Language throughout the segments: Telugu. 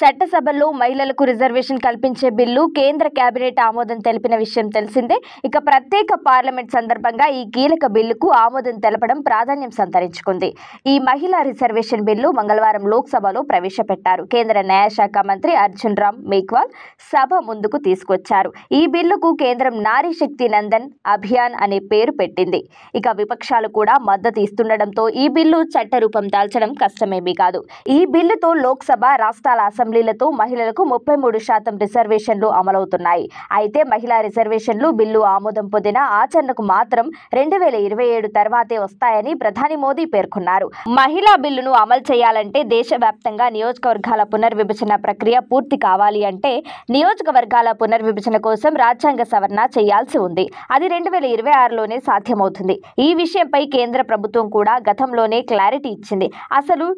చట్టసభలో మహిళలకు రిజర్వేషన్ కల్పించే బిల్లు కేంద్ర కేబినెట్ ఆమోదం తెలిపిన విషయం తెలిసిందే ఇక ప్రత్యేక పార్లమెంట్ సందర్భంగా ఈ కీలక బిల్లుకు ఆమోదం తెలపడం ప్రాధాన్యం సంతరించుకుంది ఈ మహిళా రిజర్వేషన్ బిల్లు మంగళవారం లోక్సభలో ప్రవేశపెట్టారు కేంద్ర న్యాయశాఖ మంత్రి అర్జున్ రామ్ మేఘ్వాల్ సభ ముందుకు తీసుకొచ్చారు ఈ బిల్లుకు కేంద్రం నారీ శక్తి నందన్ అభియాన్ అనే పేరు పెట్టింది ఇక విపక్షాలు కూడా మద్దతు ఇస్తుండటంతో ఈ బిల్లు చట్టరూపం దాల్చడం కష్టమేమీ కాదు ఈ బిల్లుతో లోక్సభ రాష్ట్రాల అసెంబ్లీ అసెంబ్లీలతో మహిళలకు ముప్పై మూడు శాతం రిజర్వేషన్లు అమలవుతున్నాయి అయితే మహిళా రిజర్వేషన్లు బిల్లు ఆమోదం పొందిన ఆచరణకు మాత్రం రెండు వేల ఇరవై ఏడు తర్వాతే వస్తాయని ప్రధాని మోదీ పేర్కొన్నారు మహిళా బిల్లును అమలు చేయాలంటే దేశవ్యాప్తంగా నియోజకవర్గాల పునర్విభజన ప్రక్రియ పూర్తి కావాలి అంటే నియోజకవర్గాల పునర్విభజన కోసం రాజ్యాంగ సవరణ చేయాల్సి ఉంది అది రెండు వేల ఇరవై ఆరులోనే సాధ్యమవుతుంది ఈ విషయంపై కేంద్ర ప్రభుత్వం కూడా గతంలోనే క్లారిటీ ఇచ్చింది అసలు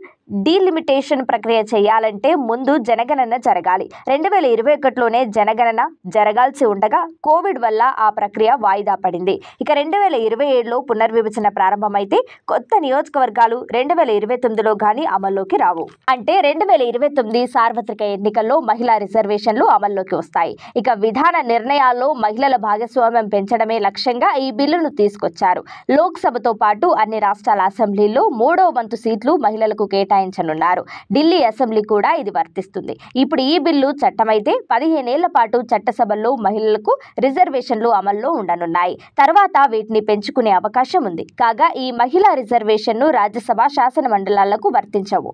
డీలిమిటేషన్ ప్రక్రియ చేయాలంటే ముందు జనగణన జరగాలి రెండు వేల ఇరవై ఒకటిలోనే జనగణన జరగాల్సి ఉండగా కోవిడ్ వల్ల ఆ ప్రక్రియ వాయిదా పడింది ఇక రెండు వేల ఇరవై ఏడులో పునర్విభజన ప్రారంభమైతే కొత్త నియోజకవర్గాలు రెండు వేల ఇరవై తొమ్మిదిలో కానీ అమల్లోకి రావు అంటే రెండు వేల ఇరవై తొమ్మిది సార్వత్రిక ఎన్నికల్లో మహిళా రిజర్వేషన్లు అమల్లోకి వస్తాయి ఇక విధాన నిర్ణయాల్లో మహిళల భాగస్వామ్యం పెంచడమే లక్ష్యంగా ఈ బిల్లును తీసుకొచ్చారు లోక్సభతో పాటు అన్ని రాష్ట్రాల అసెంబ్లీల్లో మూడో వంతు సీట్లు మహిళలకు కేటాయి కేటాయించనున్నారు ఢిల్లీ అసెంబ్లీ కూడా ఇది వర్తిస్తుంది ఇప్పుడు ఈ బిల్లు చట్టమైతే పదిహేనేళ్ల పాటు చట్టసభల్లో మహిళలకు రిజర్వేషన్లు అమల్లో ఉండనున్నాయి తర్వాత వీటిని పెంచుకునే అవకాశం ఉంది కాగా ఈ మహిళా రిజర్వేషన్ను రాజ్యసభ శాసన మండలాలకు వర్తించవు